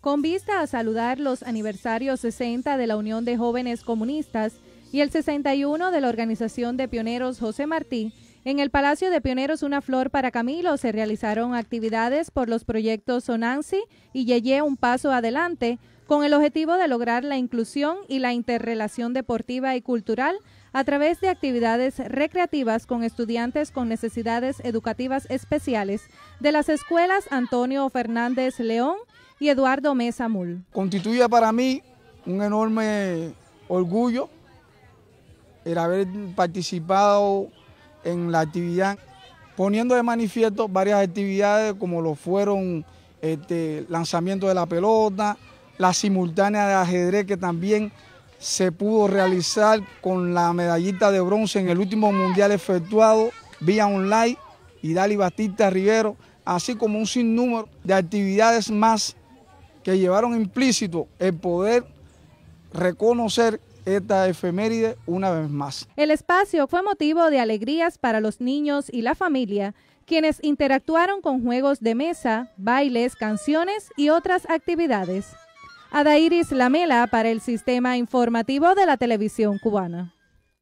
con vista a saludar los aniversarios 60 de la Unión de Jóvenes Comunistas y el 61 de la Organización de Pioneros José Martí, en el Palacio de Pioneros Una Flor para Camilo se realizaron actividades por los proyectos Sonansi y Yeye Un Paso Adelante, con el objetivo de lograr la inclusión y la interrelación deportiva y cultural a través de actividades recreativas con estudiantes con necesidades educativas especiales de las escuelas Antonio Fernández León, y Eduardo Mesa Mul. Constituye para mí un enorme orgullo el haber participado en la actividad, poniendo de manifiesto varias actividades como lo fueron este, lanzamiento de la pelota, la simultánea de ajedrez que también se pudo realizar con la medallita de bronce en el último mundial efectuado vía online y Dali Batista Rivero, así como un sinnúmero de actividades más que llevaron implícito el poder reconocer esta efeméride una vez más. El espacio fue motivo de alegrías para los niños y la familia, quienes interactuaron con juegos de mesa, bailes, canciones y otras actividades. Adairis Lamela para el Sistema Informativo de la Televisión Cubana.